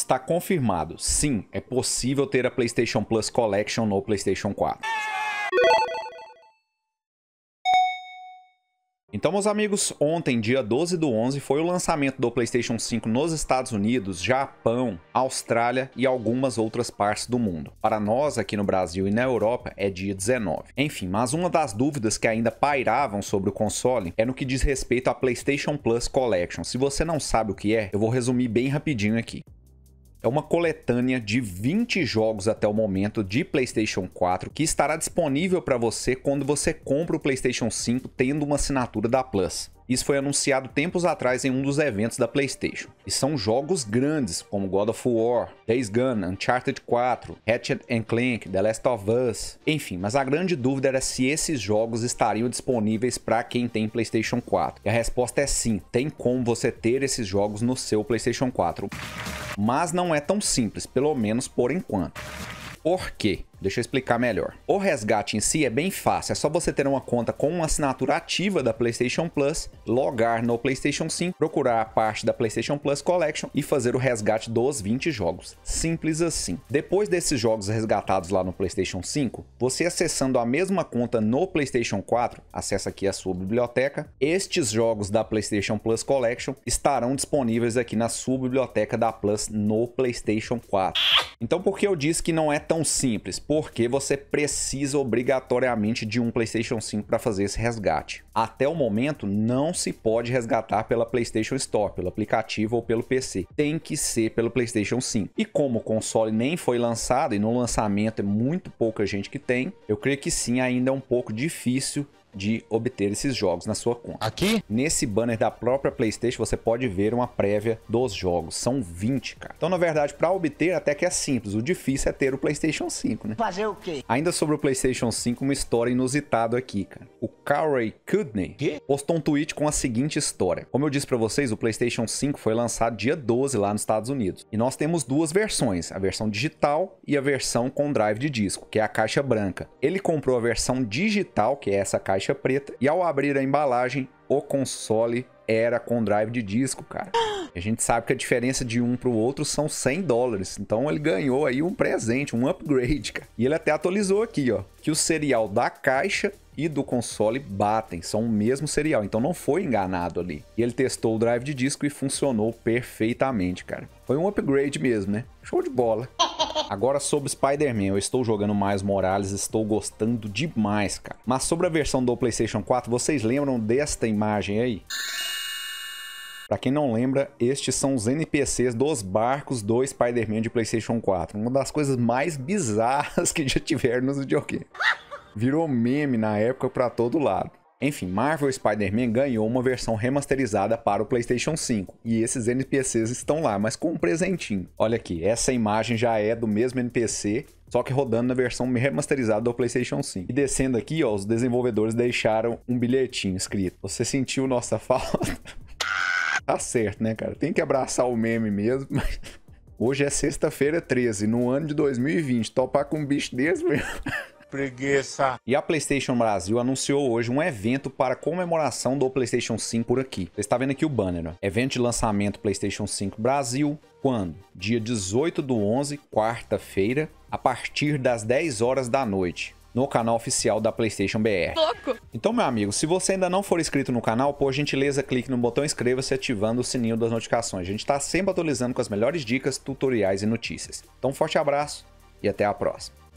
Está confirmado, sim, é possível ter a PlayStation Plus Collection no PlayStation 4. Então, meus amigos, ontem, dia 12 do 11, foi o lançamento do PlayStation 5 nos Estados Unidos, Japão, Austrália e algumas outras partes do mundo. Para nós, aqui no Brasil e na Europa, é dia 19. Enfim, mas uma das dúvidas que ainda pairavam sobre o console é no que diz respeito à PlayStation Plus Collection. Se você não sabe o que é, eu vou resumir bem rapidinho aqui é uma coletânea de 20 jogos até o momento de PlayStation 4 que estará disponível para você quando você compra o PlayStation 5 tendo uma assinatura da Plus. Isso foi anunciado tempos atrás em um dos eventos da PlayStation. E são jogos grandes como God of War, Days Gone, Uncharted 4, Ratchet Clank, The Last of Us. Enfim, mas a grande dúvida era se esses jogos estariam disponíveis para quem tem PlayStation 4. E a resposta é sim, tem como você ter esses jogos no seu PlayStation 4. Mas não é tão simples, pelo menos por enquanto. Por quê? Deixa eu explicar melhor. O resgate em si é bem fácil, é só você ter uma conta com uma assinatura ativa da PlayStation Plus, logar no PlayStation 5, procurar a parte da PlayStation Plus Collection e fazer o resgate dos 20 jogos. Simples assim. Depois desses jogos resgatados lá no PlayStation 5, você acessando a mesma conta no PlayStation 4, acessa aqui a sua biblioteca, estes jogos da PlayStation Plus Collection estarão disponíveis aqui na sua biblioteca da Plus no PlayStation 4. Então por que eu disse que não é tão simples? Porque você precisa obrigatoriamente de um PlayStation 5 para fazer esse resgate. Até o momento não se pode resgatar pela PlayStation Store, pelo aplicativo ou pelo PC. Tem que ser pelo PlayStation 5. E como o console nem foi lançado e no lançamento é muito pouca gente que tem, eu creio que sim, ainda é um pouco difícil de obter esses jogos na sua conta. Aqui? Nesse banner da própria PlayStation você pode ver uma prévia dos jogos. São 20, cara. Então, na verdade, para obter até que é simples simples, o difícil é ter o PlayStation 5, né? Fazer o quê? Ainda sobre o PlayStation 5, uma história inusitada aqui, cara. O Carey Kudney postou um tweet com a seguinte história. Como eu disse para vocês, o PlayStation 5 foi lançado dia 12 lá nos Estados Unidos. E nós temos duas versões, a versão digital e a versão com drive de disco, que é a caixa branca. Ele comprou a versão digital, que é essa caixa preta, e ao abrir a embalagem, o console era com drive de disco, cara. A gente sabe que a diferença de um pro outro são 100 dólares. Então ele ganhou aí um presente, um upgrade, cara. E ele até atualizou aqui, ó, que o serial da caixa e do console batem, são o mesmo serial, então não foi enganado ali. E ele testou o drive de disco e funcionou perfeitamente, cara. Foi um upgrade mesmo, né? Show de bola. Agora sobre Spider-Man, eu estou jogando mais Morales, estou gostando demais, cara. Mas sobre a versão do PlayStation 4, vocês lembram desta imagem aí? Para quem não lembra, estes são os NPCs dos barcos do Spider-Man de PlayStation 4. Uma das coisas mais bizarras que já tiveram nos videogames. Virou meme na época para todo lado. Enfim, Marvel Spider-Man ganhou uma versão remasterizada para o PlayStation 5 e esses NPCs estão lá, mas com um presentinho. Olha aqui, essa imagem já é do mesmo NPC só que rodando na versão remasterizada do PlayStation 5. E descendo aqui, ó, os desenvolvedores deixaram um bilhetinho escrito: Você sentiu nossa falta? tá certo, né, cara? Tem que abraçar o meme mesmo, mas. Hoje é sexta-feira 13, no ano de 2020. Topar com um bicho desse, mesmo. Preguiça. E a PlayStation Brasil anunciou hoje um evento para comemoração do PlayStation 5 por aqui. Você está vendo aqui o banner, ó. Evento de lançamento PlayStation 5 Brasil. Quando? Dia 18 do 11, quarta-feira, a partir das 10 horas da noite no canal oficial da PlayStation BR. Louco! Então, meu amigo, se você ainda não for inscrito no canal, por gentileza, clique no botão inscreva-se ativando o sininho das notificações. A gente está sempre atualizando com as melhores dicas, tutoriais e notícias. Então, um forte abraço e até a próxima.